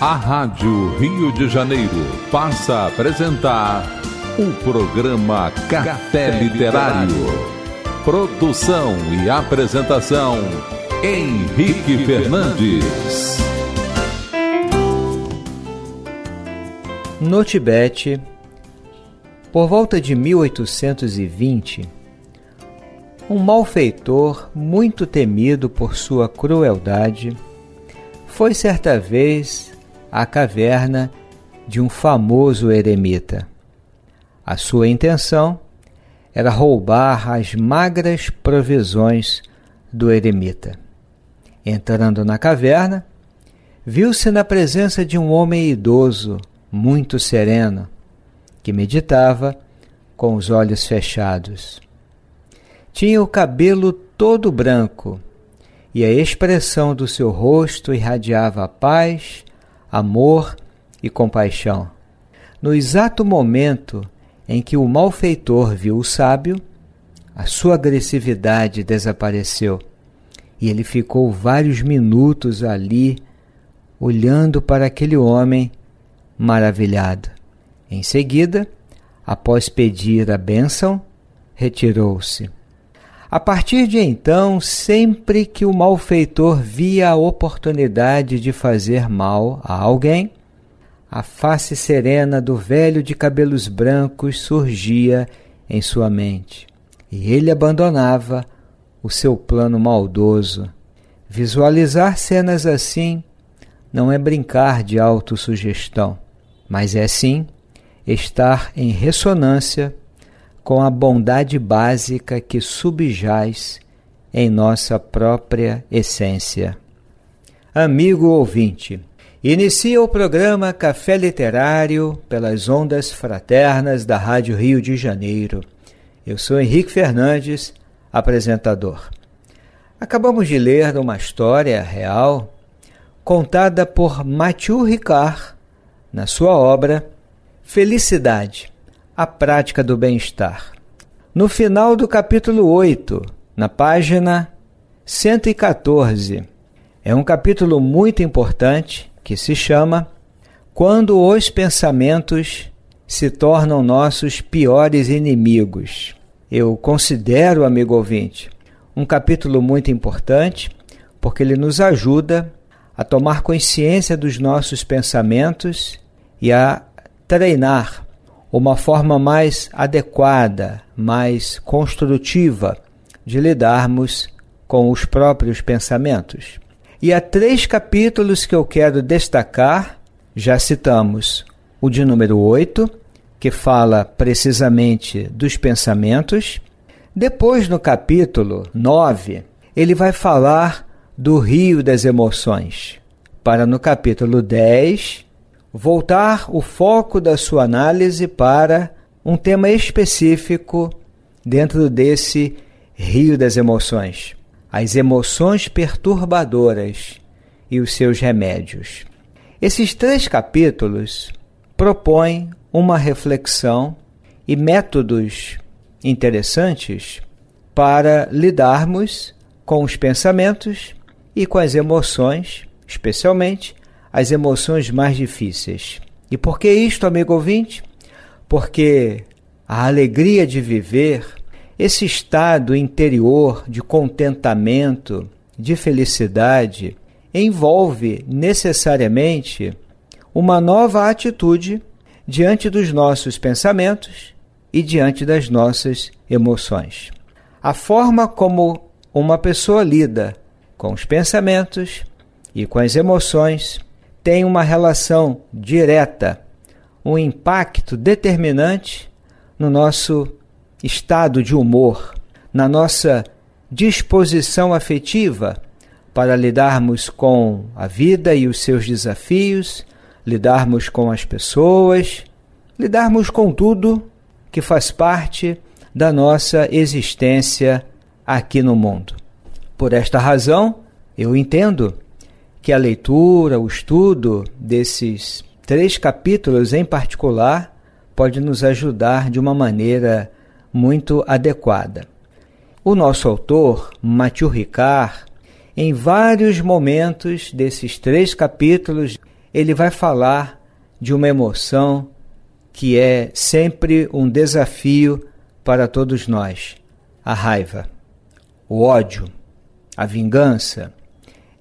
A Rádio Rio de Janeiro passa a apresentar o programa Café Literário. Produção e apresentação Henrique Fernandes. No Tibete, por volta de 1820, um malfeitor muito temido por sua crueldade foi certa vez à caverna de um famoso eremita. A sua intenção era roubar as magras provisões do eremita. Entrando na caverna, viu-se na presença de um homem idoso, muito sereno, que meditava com os olhos fechados. Tinha o cabelo todo branco e a expressão do seu rosto irradiava paz amor e compaixão. No exato momento em que o malfeitor viu o sábio, a sua agressividade desapareceu e ele ficou vários minutos ali, olhando para aquele homem maravilhado. Em seguida, após pedir a bênção, retirou-se. A partir de então, sempre que o malfeitor via a oportunidade de fazer mal a alguém, a face serena do velho de cabelos brancos surgia em sua mente e ele abandonava o seu plano maldoso. Visualizar cenas assim não é brincar de autossugestão, mas é sim estar em ressonância com a bondade básica que subjaz em nossa própria essência. Amigo ouvinte, inicia o programa Café Literário pelas ondas fraternas da Rádio Rio de Janeiro. Eu sou Henrique Fernandes, apresentador. Acabamos de ler uma história real contada por Mathieu Ricard na sua obra Felicidade a prática do bem-estar. No final do capítulo 8, na página 114, é um capítulo muito importante que se chama Quando os pensamentos se tornam nossos piores inimigos. Eu considero, amigo ouvinte, um capítulo muito importante porque ele nos ajuda a tomar consciência dos nossos pensamentos e a treinar uma forma mais adequada, mais construtiva de lidarmos com os próprios pensamentos. E há três capítulos que eu quero destacar. Já citamos o de número 8, que fala precisamente dos pensamentos. Depois, no capítulo 9, ele vai falar do rio das emoções, para no capítulo 10 voltar o foco da sua análise para um tema específico dentro desse rio das emoções, as emoções perturbadoras e os seus remédios. Esses três capítulos propõem uma reflexão e métodos interessantes para lidarmos com os pensamentos e com as emoções, especialmente as emoções mais difíceis. E por que isto, amigo ouvinte? Porque a alegria de viver, esse estado interior de contentamento, de felicidade, envolve necessariamente uma nova atitude diante dos nossos pensamentos e diante das nossas emoções. A forma como uma pessoa lida com os pensamentos e com as emoções tem uma relação direta, um impacto determinante no nosso estado de humor, na nossa disposição afetiva para lidarmos com a vida e os seus desafios, lidarmos com as pessoas, lidarmos com tudo que faz parte da nossa existência aqui no mundo. Por esta razão, eu entendo que a leitura, o estudo desses três capítulos em particular pode nos ajudar de uma maneira muito adequada. O nosso autor, Mathieu Ricard, em vários momentos desses três capítulos, ele vai falar de uma emoção que é sempre um desafio para todos nós: a raiva, o ódio, a vingança,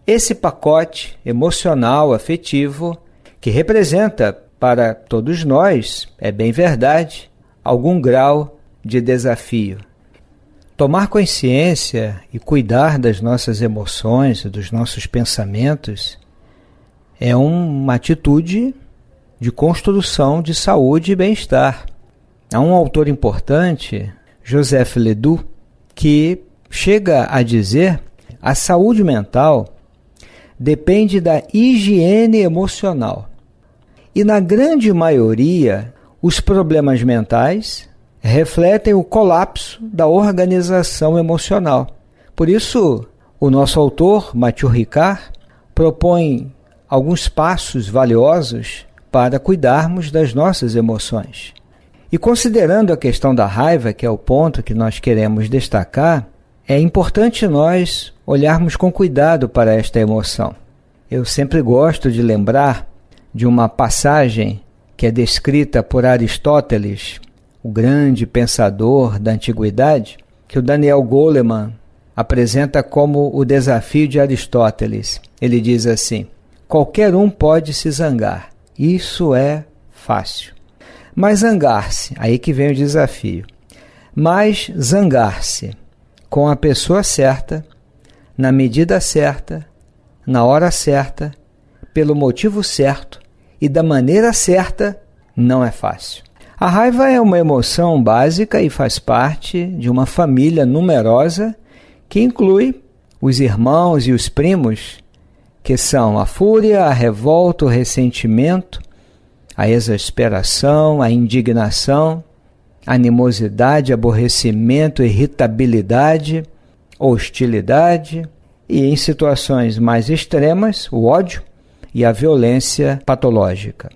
esse pacote emocional, afetivo, que representa para todos nós, é bem verdade, algum grau de desafio. Tomar consciência e cuidar das nossas emoções e dos nossos pensamentos é uma atitude de construção de saúde e bem-estar. Há um autor importante, Joseph Ledoux, que chega a dizer: a saúde mental depende da higiene emocional. E na grande maioria, os problemas mentais refletem o colapso da organização emocional. Por isso, o nosso autor, Mathieu Ricard, propõe alguns passos valiosos para cuidarmos das nossas emoções. E considerando a questão da raiva, que é o ponto que nós queremos destacar, é importante nós olharmos com cuidado para esta emoção. Eu sempre gosto de lembrar de uma passagem que é descrita por Aristóteles, o grande pensador da antiguidade, que o Daniel Goleman apresenta como o desafio de Aristóteles. Ele diz assim: qualquer um pode se zangar, isso é fácil. Mas zangar-se, aí que vem o desafio. Mas zangar-se com a pessoa certa, na medida certa, na hora certa, pelo motivo certo e da maneira certa, não é fácil. A raiva é uma emoção básica e faz parte de uma família numerosa que inclui os irmãos e os primos, que são a fúria, a revolta, o ressentimento, a exasperação, a indignação, animosidade, aborrecimento, irritabilidade, hostilidade e, em situações mais extremas, o ódio e a violência patológica.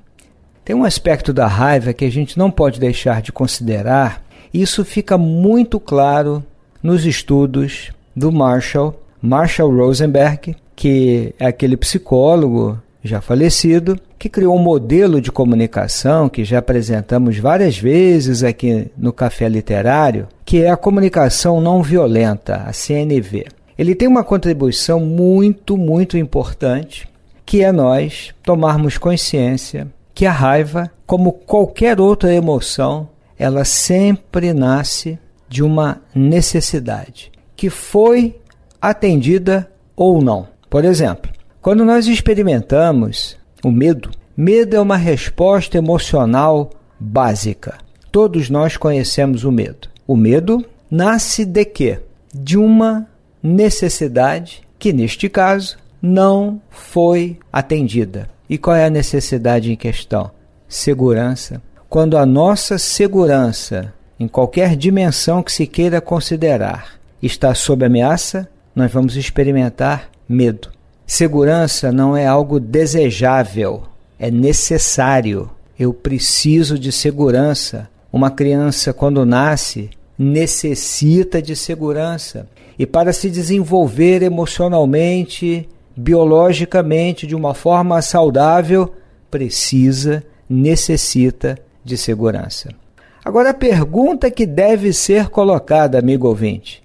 Tem um aspecto da raiva que a gente não pode deixar de considerar, e isso fica muito claro nos estudos do Marshall, Marshall Rosenberg, que é aquele psicólogo já falecido, que criou um modelo de comunicação que já apresentamos várias vezes aqui no Café Literário, que é a comunicação não violenta, a CNV. Ele tem uma contribuição muito, muito importante, que é nós tomarmos consciência que a raiva, como qualquer outra emoção, ela sempre nasce de uma necessidade que foi atendida ou não. Por exemplo, quando nós experimentamos o medo. Medo é uma resposta emocional básica. Todos nós conhecemos o medo. O medo nasce de quê? De uma necessidade que, neste caso, não foi atendida. E qual é a necessidade em questão? Segurança. Quando a nossa segurança, em qualquer dimensão que se queira considerar, está sob ameaça, nós vamos experimentar medo. Segurança não é algo desejável, é necessário. Eu preciso de segurança. Uma criança, quando nasce, necessita de segurança. E para se desenvolver emocionalmente, biologicamente, de uma forma saudável, precisa, necessita de segurança. Agora, a pergunta que deve ser colocada, amigo ouvinte: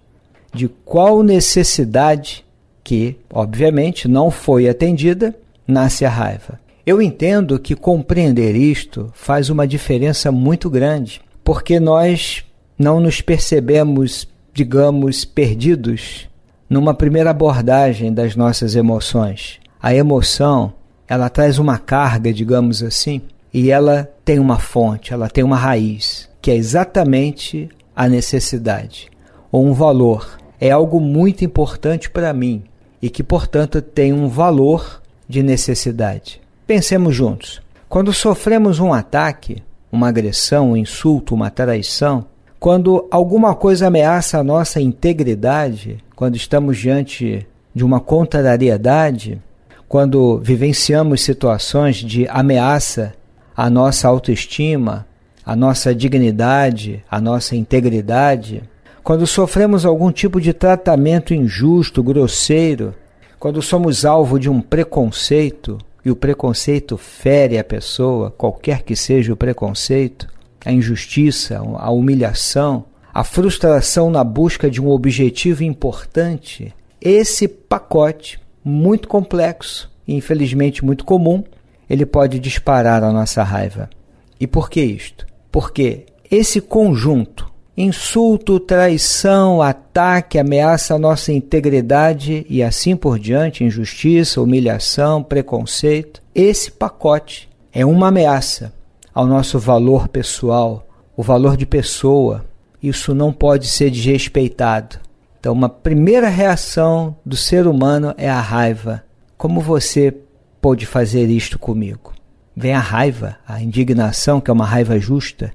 de qual necessidade que, obviamente, não foi atendida, nasce a raiva. Eu entendo que compreender isto faz uma diferença muito grande, porque nós não nos percebemos, digamos, perdidos numa primeira abordagem das nossas emoções. A emoção, ela traz uma carga, digamos assim, e ela tem uma fonte, ela tem uma raiz, que é exatamente a necessidade ou um valor. É algo muito importante para mim e que, portanto, tem um valor de necessidade. Pensemos juntos. Quando sofremos um ataque, uma agressão, um insulto, uma traição, quando alguma coisa ameaça a nossa integridade, quando estamos diante de uma contrariedade, quando vivenciamos situações de ameaça à nossa autoestima, à nossa dignidade, à nossa integridade, quando sofremos algum tipo de tratamento injusto, grosseiro, quando somos alvo de um preconceito, e o preconceito fere a pessoa, qualquer que seja o preconceito, a injustiça, a humilhação, a frustração na busca de um objetivo importante, esse pacote muito complexo e infelizmente muito comum, ele pode disparar a nossa raiva. E por que isto? Porque esse conjunto insulto, traição, ataque, ameaça à nossa integridade e assim por diante, injustiça, humilhação, preconceito. Esse pacote é uma ameaça ao nosso valor pessoal, o valor de pessoa. Isso não pode ser desrespeitado. Então, uma primeira reação do ser humano é a raiva. Como você pode fazer isto comigo? Vem a raiva, a indignação, que é uma raiva justa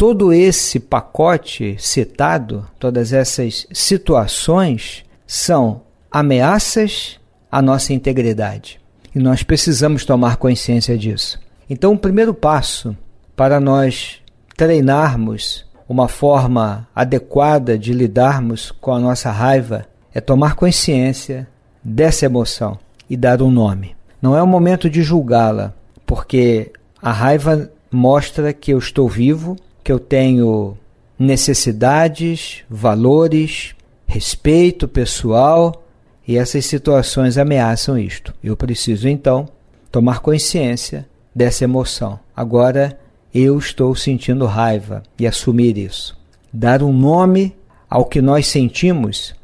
todo esse pacote citado, todas essas situações, são ameaças à nossa integridade. E nós precisamos tomar consciência disso. Então, o primeiro passo para nós treinarmos uma forma adequada de lidarmos com a nossa raiva é tomar consciência dessa emoção e dar um nome. Não é o momento de julgá-la, porque a raiva mostra que eu estou vivo, que eu tenho necessidades, valores, respeito pessoal e essas situações ameaçam isto. Eu preciso então tomar consciência dessa emoção. Agora eu estou sentindo raiva e assumir isso. Dar um nome ao que nós sentimos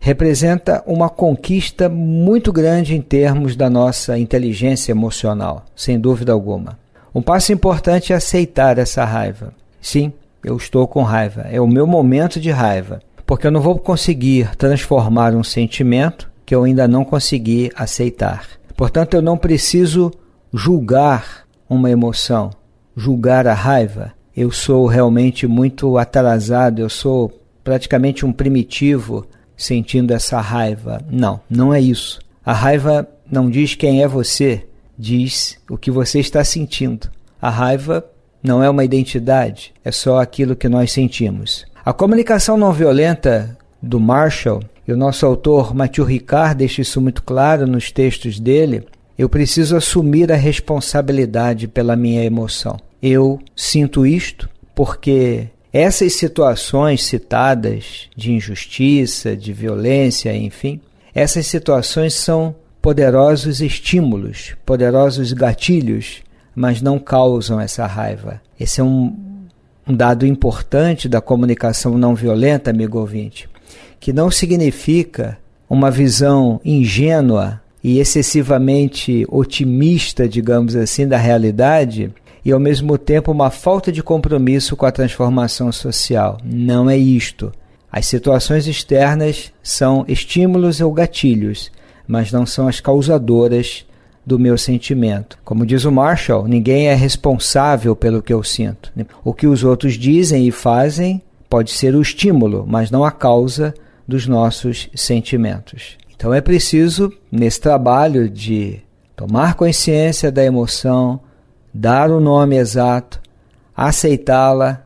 representa uma conquista muito grande em termos da nossa inteligência emocional, sem dúvida alguma. Um passo importante é aceitar essa raiva Sim, eu estou com raiva. É o meu momento de raiva. Porque eu não vou conseguir transformar um sentimento que eu ainda não consegui aceitar. Portanto, eu não preciso julgar uma emoção, julgar a raiva. Eu sou realmente muito atrasado, eu sou praticamente um primitivo sentindo essa raiva. Não, não é isso. A raiva não diz quem é você, diz o que você está sentindo. A raiva não é uma identidade, é só aquilo que nós sentimos. A comunicação não violenta do Marshall e o nosso autor Mathieu Ricard deixa isso muito claro nos textos dele. Eu preciso assumir a responsabilidade pela minha emoção. Eu sinto isto porque essas situações citadas de injustiça, de violência, enfim, essas situações são poderosos estímulos, poderosos gatilhos mas não causam essa raiva. Esse é um, um dado importante da comunicação não violenta, amigo ouvinte, que não significa uma visão ingênua e excessivamente otimista, digamos assim, da realidade e ao mesmo tempo uma falta de compromisso com a transformação social. Não é isto. As situações externas são estímulos ou gatilhos, mas não são as causadoras do meu sentimento. Como diz o Marshall, ninguém é responsável pelo que eu sinto. O que os outros dizem e fazem pode ser o estímulo, mas não a causa dos nossos sentimentos. Então é preciso, nesse trabalho de tomar consciência da emoção, dar o nome exato, aceitá-la,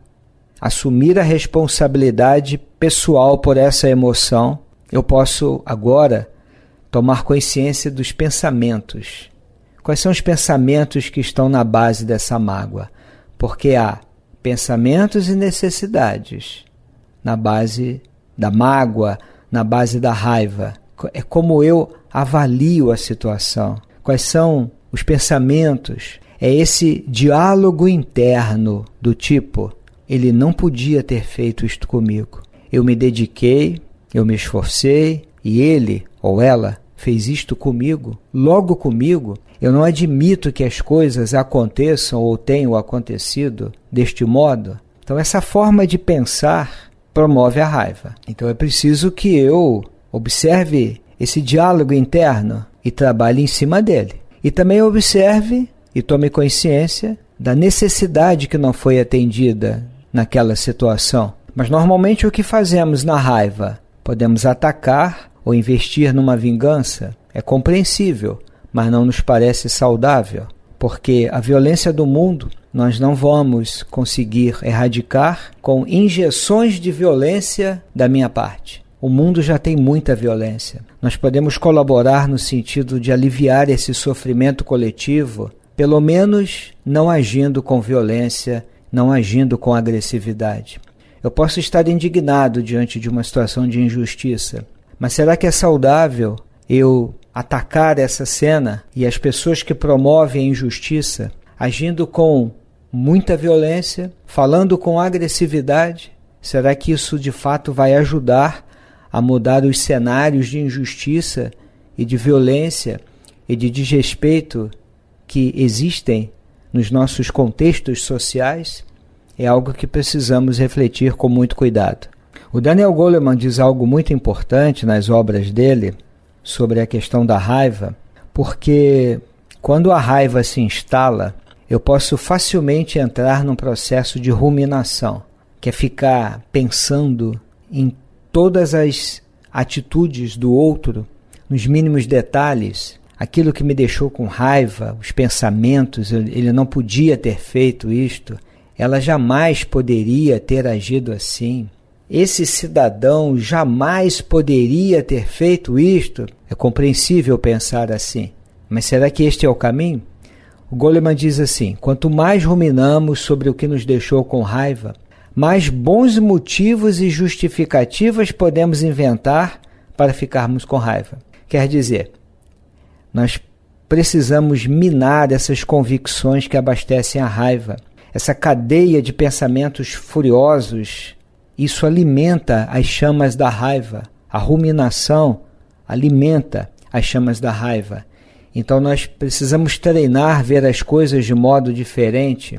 assumir a responsabilidade pessoal por essa emoção, eu posso agora tomar consciência dos pensamentos. Quais são os pensamentos que estão na base dessa mágoa? Porque há pensamentos e necessidades na base da mágoa, na base da raiva. É como eu avalio a situação. Quais são os pensamentos? É esse diálogo interno do tipo: ele não podia ter feito isto comigo. Eu me dediquei, eu me esforcei e ele ou ela fez isto comigo, logo comigo. Eu não admito que as coisas aconteçam ou tenham acontecido deste modo. Então, essa forma de pensar promove a raiva. Então, é preciso que eu observe esse diálogo interno e trabalhe em cima dele. E também observe e tome consciência da necessidade que não foi atendida naquela situação. Mas normalmente o que fazemos na raiva? Podemos atacar ou investir numa vingança é compreensível, mas não nos parece saudável, porque a violência do mundo nós não vamos conseguir erradicar com injeções de violência da minha parte. O mundo já tem muita violência. Nós podemos colaborar no sentido de aliviar esse sofrimento coletivo, pelo menos não agindo com violência, não agindo com agressividade. Eu posso estar indignado diante de uma situação de injustiça, mas será que é saudável eu atacar essa cena e as pessoas que promovem a injustiça agindo com muita violência, falando com agressividade? Será que isso de fato vai ajudar a mudar os cenários de injustiça e de violência e de desrespeito que existem nos nossos contextos sociais? É algo que precisamos refletir com muito cuidado. O Daniel Goleman diz algo muito importante nas obras dele sobre a questão da raiva, porque quando a raiva se instala, eu posso facilmente entrar num processo de ruminação, que é ficar pensando em todas as atitudes do outro, nos mínimos detalhes, aquilo que me deixou com raiva, os pensamentos, ele não podia ter feito isto, ela jamais poderia ter agido assim esse cidadão jamais poderia ter feito isto, é compreensível pensar assim. Mas será que este é o caminho? O Goleman diz assim: quanto mais ruminamos sobre o que nos deixou com raiva, mais bons motivos e justificativas podemos inventar para ficarmos com raiva. Quer dizer, nós precisamos minar essas convicções que abastecem a raiva, essa cadeia de pensamentos furiosos isso alimenta as chamas da raiva. A ruminação alimenta as chamas da raiva. Então nós precisamos treinar ver as coisas de modo diferente,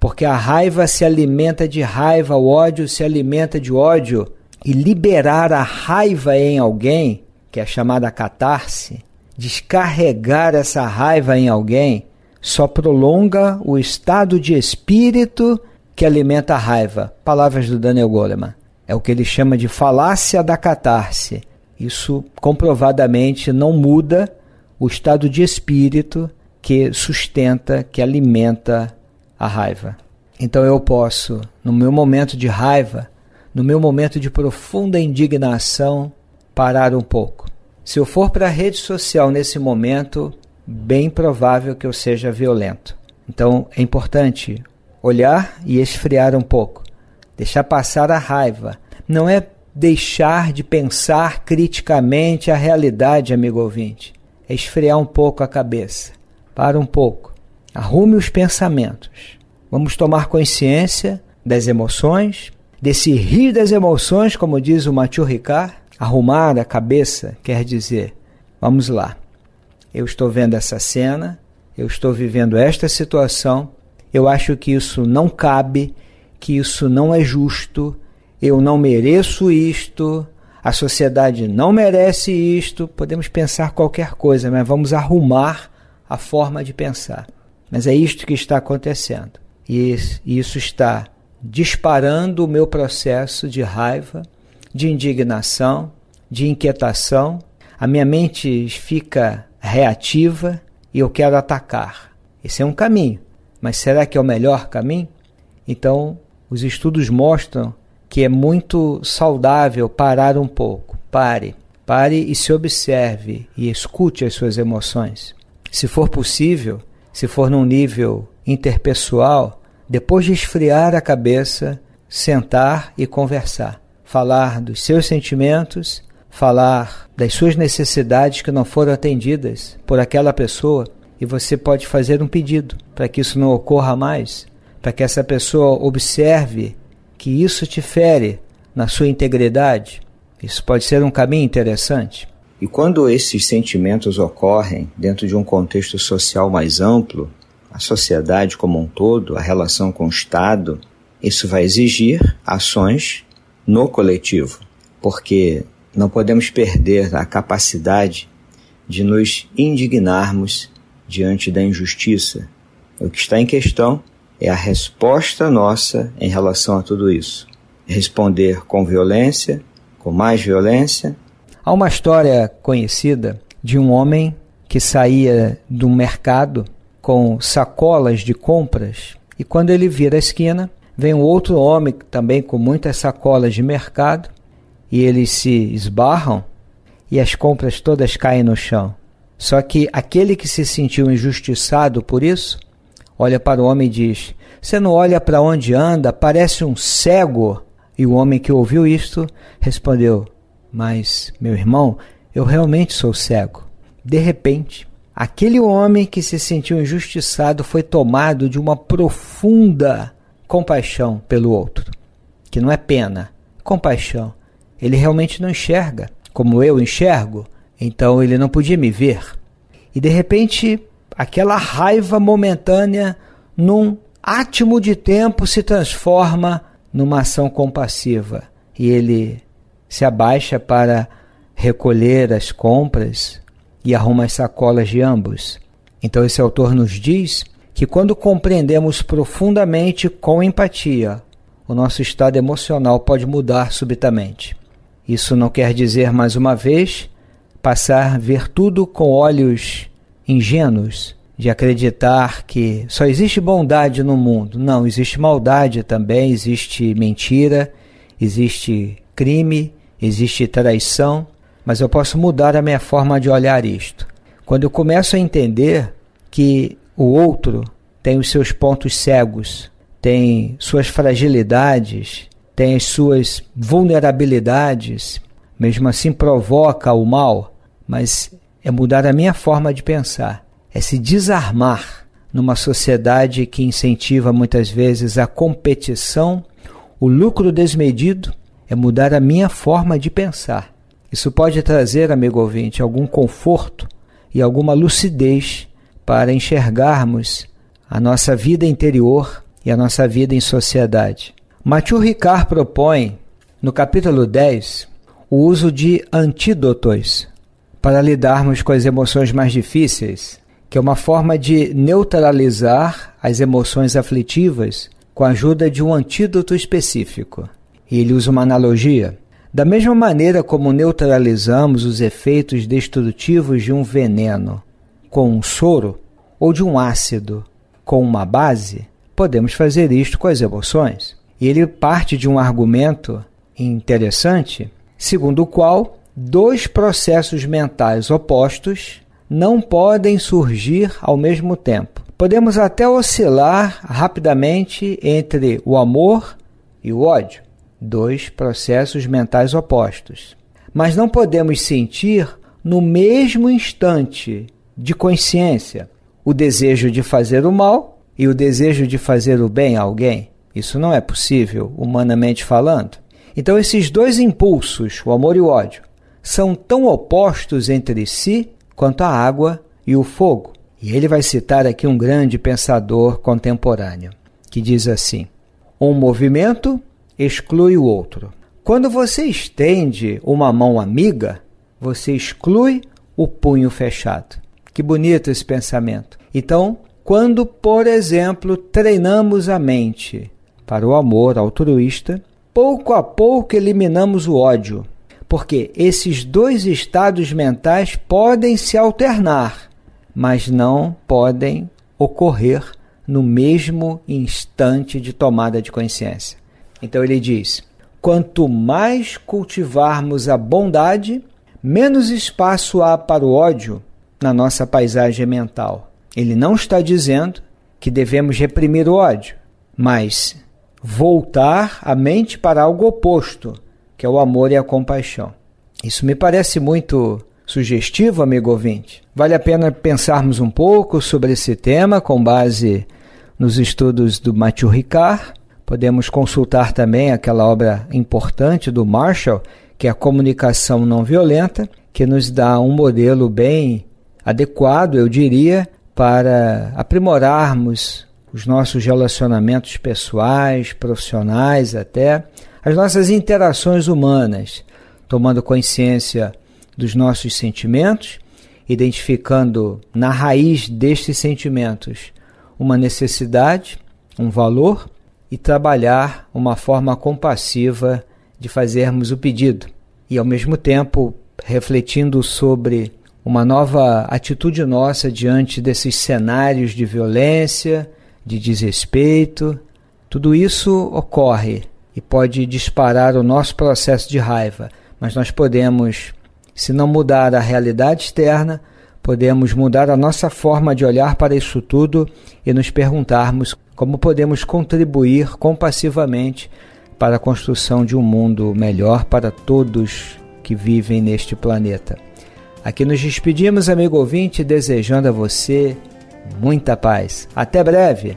porque a raiva se alimenta de raiva, o ódio se alimenta de ódio, e liberar a raiva em alguém, que é chamada catarse, descarregar essa raiva em alguém, só prolonga o estado de espírito que alimenta a raiva. Palavras do Daniel Goleman. É o que ele chama de falácia da catarse. Isso comprovadamente não muda o estado de espírito que sustenta, que alimenta a raiva. Então eu posso, no meu momento de raiva, no meu momento de profunda indignação, parar um pouco. Se eu for para a rede social nesse momento, bem provável que eu seja violento. Então é importante olhar e esfriar um pouco, deixar passar a raiva. Não é deixar de pensar criticamente a realidade, amigo ouvinte. É esfriar um pouco a cabeça. Para um pouco. Arrume os pensamentos. Vamos tomar consciência das emoções, desse rir das emoções, como diz o Mathieu Ricard. Arrumar a cabeça quer dizer, vamos lá. Eu estou vendo essa cena, eu estou vivendo esta situação, eu acho que isso não cabe, que isso não é justo, eu não mereço isto, a sociedade não merece isto. Podemos pensar qualquer coisa, mas vamos arrumar a forma de pensar. Mas é isto que está acontecendo. E isso está disparando o meu processo de raiva, de indignação, de inquietação. A minha mente fica reativa e eu quero atacar. Esse é um caminho. Mas será que é o melhor caminho? Então, os estudos mostram que é muito saudável parar um pouco. Pare, pare e se observe e escute as suas emoções. Se for possível, se for num nível interpessoal, depois de esfriar a cabeça, sentar e conversar, falar dos seus sentimentos, falar das suas necessidades que não foram atendidas por aquela pessoa e você pode fazer um pedido para que isso não ocorra mais, para que essa pessoa observe que isso te fere na sua integridade. Isso pode ser um caminho interessante. E quando esses sentimentos ocorrem dentro de um contexto social mais amplo, a sociedade como um todo, a relação com o Estado, isso vai exigir ações no coletivo, porque não podemos perder a capacidade de nos indignarmos diante da injustiça. O que está em questão é a resposta nossa em relação a tudo isso. Responder com violência, com mais violência. Há uma história conhecida de um homem que saía do mercado com sacolas de compras e quando ele vira a esquina, vem um outro homem também com muitas sacolas de mercado e eles se esbarram e as compras todas caem no chão. Só que aquele que se sentiu injustiçado por isso, olha para o homem e diz: Você não olha para onde anda, parece um cego. E o homem que ouviu isto respondeu: Mas, meu irmão, eu realmente sou cego. De repente, aquele homem que se sentiu injustiçado foi tomado de uma profunda compaixão pelo outro, que não é pena, compaixão. Ele realmente não enxerga como eu enxergo, então ele não podia me ver. E de repente, aquela raiva momentânea, num átimo de tempo, se transforma numa ação compassiva. E ele se abaixa para recolher as compras e arruma as sacolas de ambos. Então, esse autor nos diz que quando compreendemos profundamente com empatia, o nosso estado emocional pode mudar subitamente. Isso não quer dizer, mais uma vez, passar a ver tudo com olhos ingênuos, de acreditar que só existe bondade no mundo. Não, existe maldade também, existe mentira, existe crime, existe traição, mas eu posso mudar a minha forma de olhar isto. Quando eu começo a entender que o outro tem os seus pontos cegos, tem suas fragilidades, tem as suas vulnerabilidades, mesmo assim provoca o mal, mas é mudar a minha forma de pensar, é se desarmar numa sociedade que incentiva muitas vezes a competição, o lucro desmedido, é mudar a minha forma de pensar. Isso pode trazer, amigo ouvinte, algum conforto e alguma lucidez para enxergarmos a nossa vida interior e a nossa vida em sociedade. Mathieu Ricard propõe, no capítulo 10, o uso de antídotos para lidarmos com as emoções mais difíceis, que é uma forma de neutralizar as emoções aflitivas com a ajuda de um antídoto específico. E ele usa uma analogia. Da mesma maneira como neutralizamos os efeitos destrutivos de um veneno com um soro ou de um ácido com uma base, podemos fazer isto com as emoções. E ele parte de um argumento interessante, segundo o qual dois processos mentais opostos não podem surgir ao mesmo tempo. Podemos até oscilar rapidamente entre o amor e o ódio, dois processos mentais opostos. Mas não podemos sentir no mesmo instante de consciência o desejo de fazer o mal e o desejo de fazer o bem a alguém. Isso não é possível, humanamente falando. Então, esses dois impulsos, o amor e o ódio, são tão opostos entre si quanto a água e o fogo. E ele vai citar aqui um grande pensador contemporâneo, que diz assim: um movimento exclui o outro. Quando você estende uma mão amiga, você exclui o punho fechado. Que bonito esse pensamento. Então, quando, por exemplo, treinamos a mente para o amor altruísta, pouco a pouco eliminamos o ódio porque esses dois estados mentais podem se alternar, mas não podem ocorrer no mesmo instante de tomada de consciência. Então ele diz: quanto mais cultivarmos a bondade, menos espaço há para o ódio na nossa paisagem mental. Ele não está dizendo que devemos reprimir o ódio, mas voltar a mente para algo oposto, que é o amor e a compaixão. Isso me parece muito sugestivo, amigo ouvinte. Vale a pena pensarmos um pouco sobre esse tema com base nos estudos do Mathieu Ricard. Podemos consultar também aquela obra importante do Marshall, que é a comunicação não violenta, que nos dá um modelo bem adequado, eu diria, para aprimorarmos os nossos relacionamentos pessoais, profissionais até, as nossas interações humanas, tomando consciência dos nossos sentimentos, identificando na raiz destes sentimentos uma necessidade, um valor e trabalhar uma forma compassiva de fazermos o pedido e ao mesmo tempo refletindo sobre uma nova atitude nossa diante desses cenários de violência, de desrespeito. Tudo isso ocorre e pode disparar o nosso processo de raiva, mas nós podemos, se não mudar a realidade externa, podemos mudar a nossa forma de olhar para isso tudo e nos perguntarmos como podemos contribuir compassivamente para a construção de um mundo melhor para todos que vivem neste planeta. Aqui nos despedimos, amigo ouvinte, desejando a você muita paz. Até breve!